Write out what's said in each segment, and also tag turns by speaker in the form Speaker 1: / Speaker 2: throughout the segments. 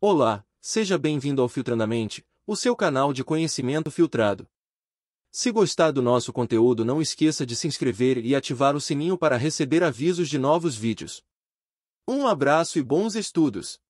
Speaker 1: Olá, seja bem-vindo ao Filtrandamente, o seu canal de conhecimento filtrado. Se gostar do nosso conteúdo não esqueça de se inscrever e ativar o sininho para receber avisos de novos vídeos. Um abraço e bons estudos!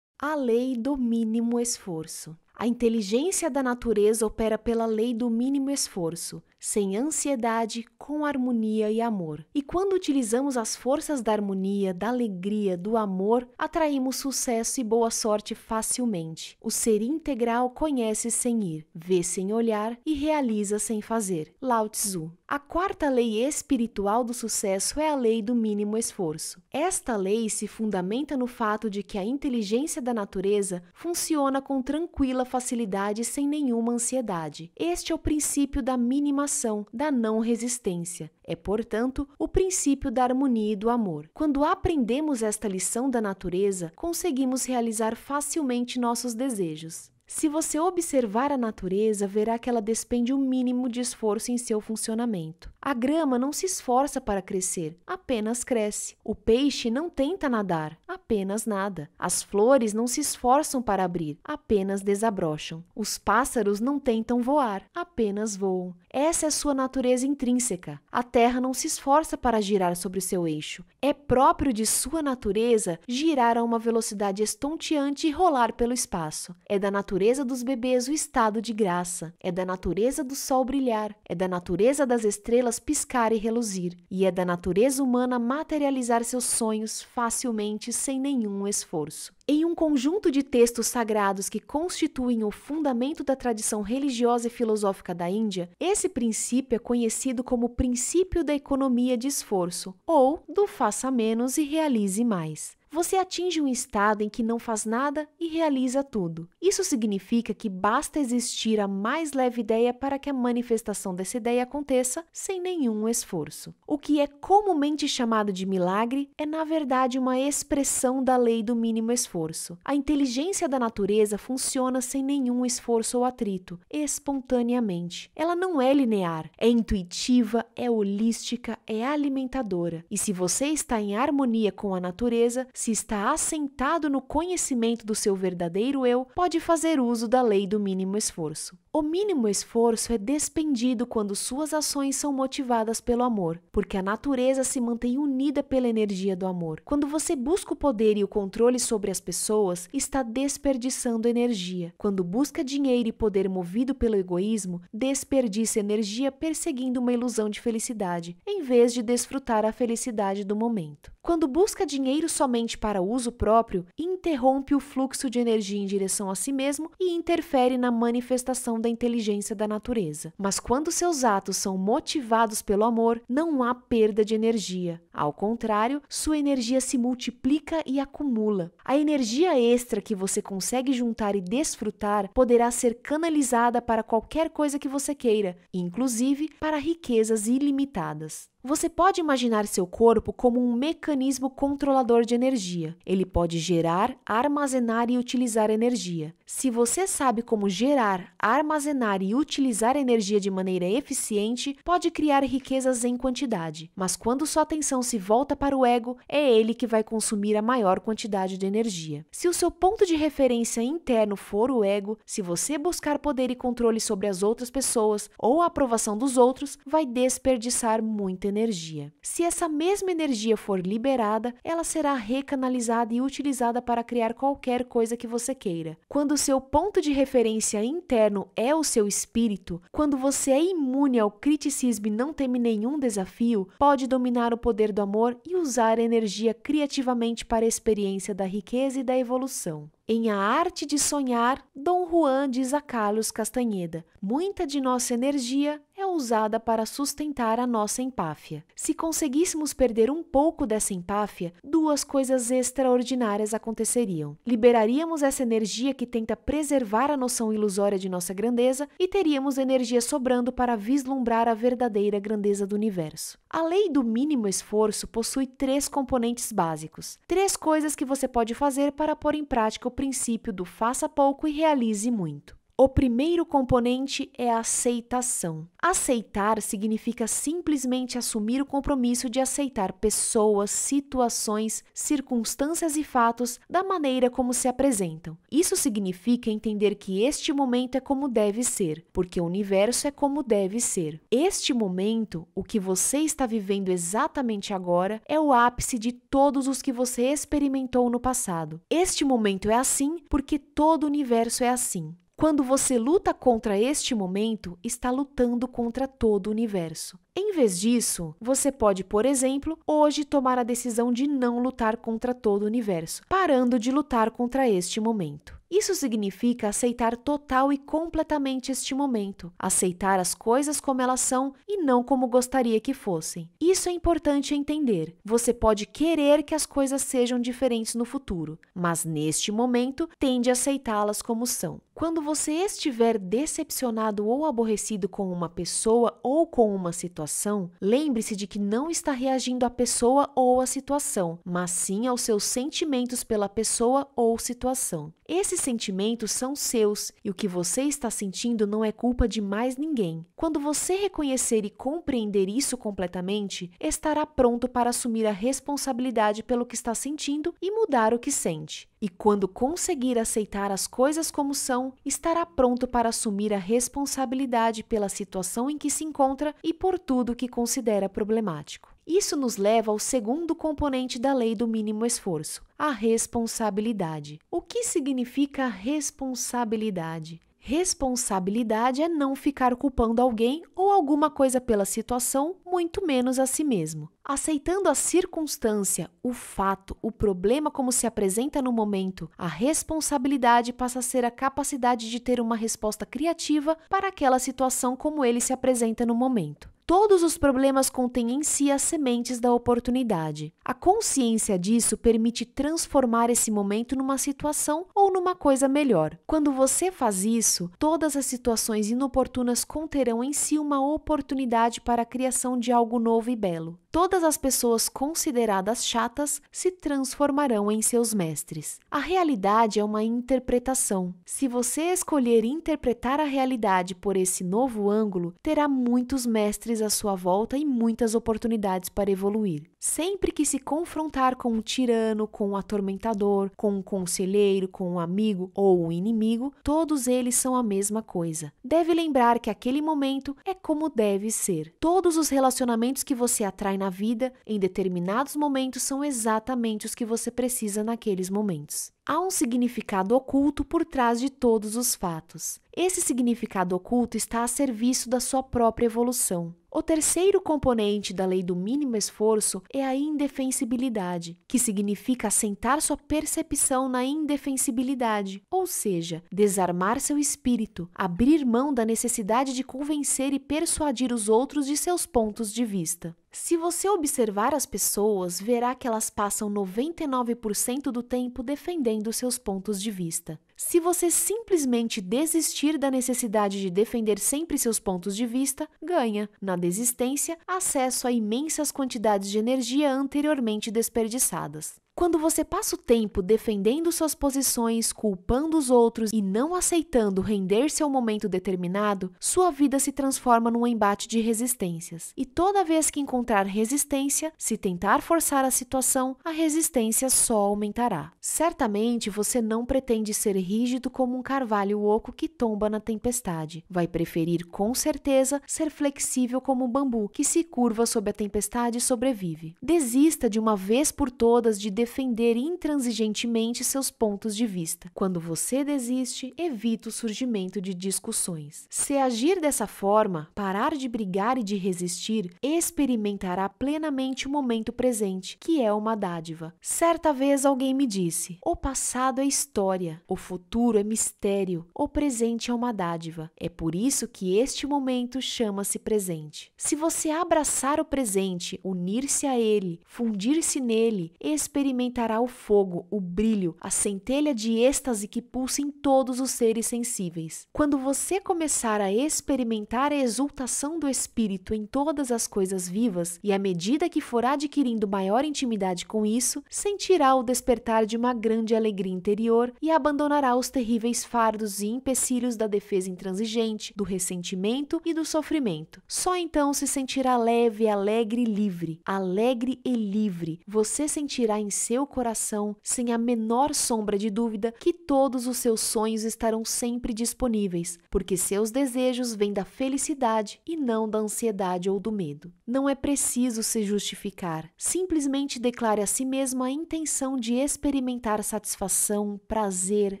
Speaker 1: A Lei do Mínimo Esforço a inteligência da natureza opera pela lei do mínimo esforço, sem ansiedade, com harmonia e amor. E quando utilizamos as forças da harmonia, da alegria, do amor, atraímos sucesso e boa sorte facilmente. O ser integral conhece sem ir, vê sem olhar e realiza sem fazer. Lao Tzu. A quarta lei espiritual do sucesso é a lei do mínimo esforço. Esta lei se fundamenta no fato de que a inteligência da natureza funciona com tranquila facilidade sem nenhuma ansiedade. Este é o princípio da minimação, da não resistência. É, portanto, o princípio da harmonia e do amor. Quando aprendemos esta lição da natureza, conseguimos realizar facilmente nossos desejos. Se você observar a natureza, verá que ela despende o mínimo de esforço em seu funcionamento. A grama não se esforça para crescer, apenas cresce. O peixe não tenta nadar, apenas nada. As flores não se esforçam para abrir, apenas desabrocham. Os pássaros não tentam voar, apenas voam. Essa é a sua natureza intrínseca. A Terra não se esforça para girar sobre o seu eixo. É próprio de sua natureza girar a uma velocidade estonteante e rolar pelo espaço. É da natureza natureza dos bebês o estado de graça, é da natureza do sol brilhar, é da natureza das estrelas piscar e reluzir, e é da natureza humana materializar seus sonhos facilmente sem nenhum esforço. Em um conjunto de textos sagrados que constituem o fundamento da tradição religiosa e filosófica da Índia, esse princípio é conhecido como princípio da economia de esforço, ou do faça menos e realize mais você atinge um estado em que não faz nada e realiza tudo. Isso significa que basta existir a mais leve ideia para que a manifestação dessa ideia aconteça sem nenhum esforço. O que é comumente chamado de milagre é, na verdade, uma expressão da lei do mínimo esforço. A inteligência da natureza funciona sem nenhum esforço ou atrito, espontaneamente. Ela não é linear, é intuitiva, é holística, é alimentadora. E se você está em harmonia com a natureza, se está assentado no conhecimento do seu verdadeiro eu, pode fazer uso da lei do mínimo esforço. O mínimo esforço é despendido quando suas ações são motivadas pelo amor, porque a natureza se mantém unida pela energia do amor. Quando você busca o poder e o controle sobre as pessoas, está desperdiçando energia. Quando busca dinheiro e poder movido pelo egoísmo, desperdiça energia perseguindo uma ilusão de felicidade, em vez de desfrutar a felicidade do momento. Quando busca dinheiro somente para uso próprio, interrompe o fluxo de energia em direção a si mesmo e interfere na manifestação da da inteligência da natureza. Mas quando seus atos são motivados pelo amor, não há perda de energia, ao contrário, sua energia se multiplica e acumula. A energia extra que você consegue juntar e desfrutar poderá ser canalizada para qualquer coisa que você queira, inclusive para riquezas ilimitadas. Você pode imaginar seu corpo como um mecanismo controlador de energia. Ele pode gerar, armazenar e utilizar energia. Se você sabe como gerar, armazenar e utilizar energia de maneira eficiente, pode criar riquezas em quantidade. Mas quando sua atenção se volta para o ego, é ele que vai consumir a maior quantidade de energia. Se o seu ponto de referência interno for o ego, se você buscar poder e controle sobre as outras pessoas ou a aprovação dos outros, vai desperdiçar muita energia. Se essa mesma energia for liberada, ela será recanalizada e utilizada para criar qualquer coisa que você queira. Quando o seu ponto de referência interno é o seu espírito, quando você é imune ao criticismo e não teme nenhum desafio, pode dominar o poder do amor e usar a energia criativamente para a experiência da riqueza e da evolução. Em A Arte de Sonhar, Dom Juan diz a Carlos Castanheda: muita de nossa energia usada para sustentar a nossa empáfia. Se conseguíssemos perder um pouco dessa empáfia, duas coisas extraordinárias aconteceriam. Liberaríamos essa energia que tenta preservar a noção ilusória de nossa grandeza e teríamos energia sobrando para vislumbrar a verdadeira grandeza do universo. A lei do mínimo esforço possui três componentes básicos, três coisas que você pode fazer para pôr em prática o princípio do faça pouco e realize muito. O primeiro componente é a aceitação. Aceitar significa simplesmente assumir o compromisso de aceitar pessoas, situações, circunstâncias e fatos da maneira como se apresentam. Isso significa entender que este momento é como deve ser, porque o universo é como deve ser. Este momento, o que você está vivendo exatamente agora, é o ápice de todos os que você experimentou no passado. Este momento é assim porque todo o universo é assim. Quando você luta contra este momento, está lutando contra todo o universo. Em vez disso, você pode, por exemplo, hoje tomar a decisão de não lutar contra todo o universo, parando de lutar contra este momento. Isso significa aceitar total e completamente este momento, aceitar as coisas como elas são e não como gostaria que fossem. Isso é importante entender. Você pode querer que as coisas sejam diferentes no futuro, mas neste momento tende a aceitá-las como são. Quando você estiver decepcionado ou aborrecido com uma pessoa ou com uma situação, lembre-se de que não está reagindo à pessoa ou à situação, mas sim aos seus sentimentos pela pessoa ou situação. Esses sentimentos são seus e o que você está sentindo não é culpa de mais ninguém. Quando você reconhecer e compreender isso completamente, estará pronto para assumir a responsabilidade pelo que está sentindo e mudar o que sente. E quando conseguir aceitar as coisas como são, estará pronto para assumir a responsabilidade pela situação em que se encontra e por tudo que considera problemático. Isso nos leva ao segundo componente da lei do mínimo esforço, a responsabilidade. O que significa responsabilidade? Responsabilidade é não ficar culpando alguém ou alguma coisa pela situação, muito menos a si mesmo. Aceitando a circunstância, o fato, o problema como se apresenta no momento, a responsabilidade passa a ser a capacidade de ter uma resposta criativa para aquela situação como ele se apresenta no momento. Todos os problemas contêm em si as sementes da oportunidade. A consciência disso permite transformar esse momento numa situação ou numa coisa melhor. Quando você faz isso, todas as situações inoportunas conterão em si uma oportunidade para a criação de algo novo e belo. Todas as pessoas consideradas chatas se transformarão em seus mestres. A realidade é uma interpretação. Se você escolher interpretar a realidade por esse novo ângulo, terá muitos mestres a à sua volta e muitas oportunidades para evoluir. Sempre que se confrontar com um tirano, com um atormentador, com um conselheiro, com um amigo ou um inimigo, todos eles são a mesma coisa. Deve lembrar que aquele momento é como deve ser. Todos os relacionamentos que você atrai na vida, em determinados momentos, são exatamente os que você precisa naqueles momentos há um significado oculto por trás de todos os fatos. Esse significado oculto está a serviço da sua própria evolução. O terceiro componente da lei do mínimo esforço é a indefensibilidade, que significa assentar sua percepção na indefensibilidade, ou seja, desarmar seu espírito, abrir mão da necessidade de convencer e persuadir os outros de seus pontos de vista. Se você observar as pessoas, verá que elas passam 99% do tempo defendendo seus pontos de vista. Se você simplesmente desistir da necessidade de defender sempre seus pontos de vista, ganha, na desistência, acesso a imensas quantidades de energia anteriormente desperdiçadas. Quando você passa o tempo defendendo suas posições, culpando os outros e não aceitando render-se a um momento determinado, sua vida se transforma num embate de resistências. E toda vez que encontrar resistência, se tentar forçar a situação, a resistência só aumentará. Certamente você não pretende ser rígido como um carvalho oco que tomba na tempestade. Vai preferir, com certeza, ser flexível como um bambu que se curva sob a tempestade e sobrevive. Desista de uma vez por todas de defender defender intransigentemente seus pontos de vista. Quando você desiste, evita o surgimento de discussões. Se agir dessa forma, parar de brigar e de resistir, experimentará plenamente o momento presente, que é uma dádiva. Certa vez alguém me disse: o passado é história, o futuro é mistério, o presente é uma dádiva. É por isso que este momento chama-se presente. Se você abraçar o presente, unir-se a ele, fundir-se nele, experimentar experimentará o fogo, o brilho, a centelha de êxtase que pulsa em todos os seres sensíveis. Quando você começar a experimentar a exultação do espírito em todas as coisas vivas, e à medida que for adquirindo maior intimidade com isso, sentirá o despertar de uma grande alegria interior e abandonará os terríveis fardos e empecilhos da defesa intransigente, do ressentimento e do sofrimento. Só então se sentirá leve, alegre e livre. Alegre e livre. Você sentirá em si seu coração, sem a menor sombra de dúvida, que todos os seus sonhos estarão sempre disponíveis, porque seus desejos vêm da felicidade e não da ansiedade ou do medo. Não é preciso se justificar, simplesmente declare a si mesmo a intenção de experimentar satisfação, prazer,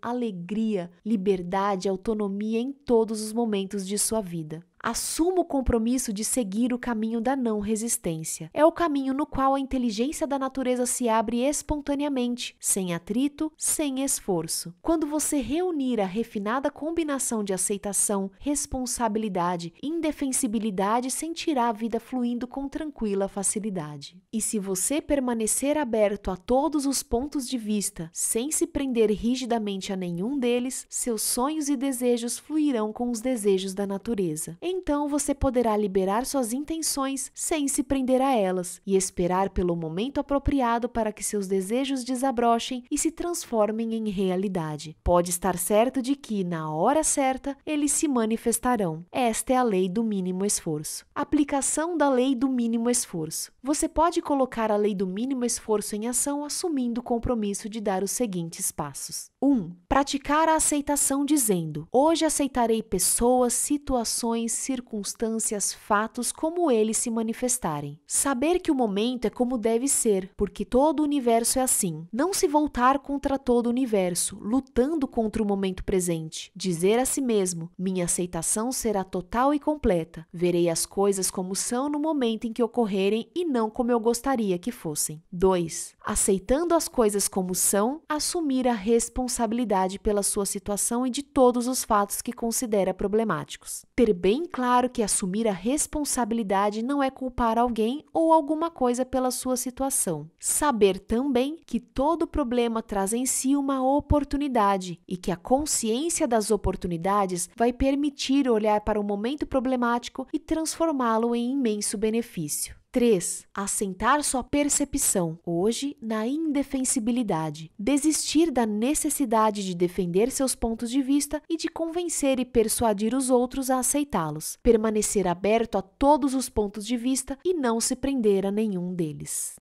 Speaker 1: alegria, liberdade, autonomia em todos os momentos de sua vida. Assuma o compromisso de seguir o caminho da não resistência. É o caminho no qual a inteligência da natureza se abre espontaneamente, sem atrito, sem esforço. Quando você reunir a refinada combinação de aceitação, responsabilidade, indefensibilidade, sentirá a vida fluindo com tranquila facilidade. E se você permanecer aberto a todos os pontos de vista, sem se prender rigidamente a nenhum deles, seus sonhos e desejos fluirão com os desejos da natureza então você poderá liberar suas intenções sem se prender a elas e esperar pelo momento apropriado para que seus desejos desabrochem e se transformem em realidade. Pode estar certo de que, na hora certa, eles se manifestarão. Esta é a lei do mínimo esforço. Aplicação da lei do mínimo esforço. Você pode colocar a lei do mínimo esforço em ação assumindo o compromisso de dar os seguintes passos: 1. Um, praticar a aceitação dizendo: Hoje aceitarei pessoas, situações, circunstâncias, fatos como eles se manifestarem. Saber que o momento é como deve ser, porque todo o universo é assim. Não se voltar contra todo o universo, lutando contra o momento presente. Dizer a si mesmo: minha aceitação será total e completa. Verei as coisas como são no momento em que ocorrerem e não como eu gostaria que fossem. 2. Aceitando as coisas como são, assumir a responsabilidade pela sua situação e de todos os fatos que considera problemáticos. Ter bem claro que assumir a responsabilidade não é culpar alguém ou alguma coisa pela sua situação. Saber também que todo problema traz em si uma oportunidade e que a consciência das oportunidades vai permitir olhar para o momento problemático e transformá-lo em imenso benefício. 3. Assentar sua percepção, hoje, na indefensibilidade. Desistir da necessidade de defender seus pontos de vista e de convencer e persuadir os outros a aceitá-los. Permanecer aberto a todos os pontos de vista e não se prender a nenhum deles.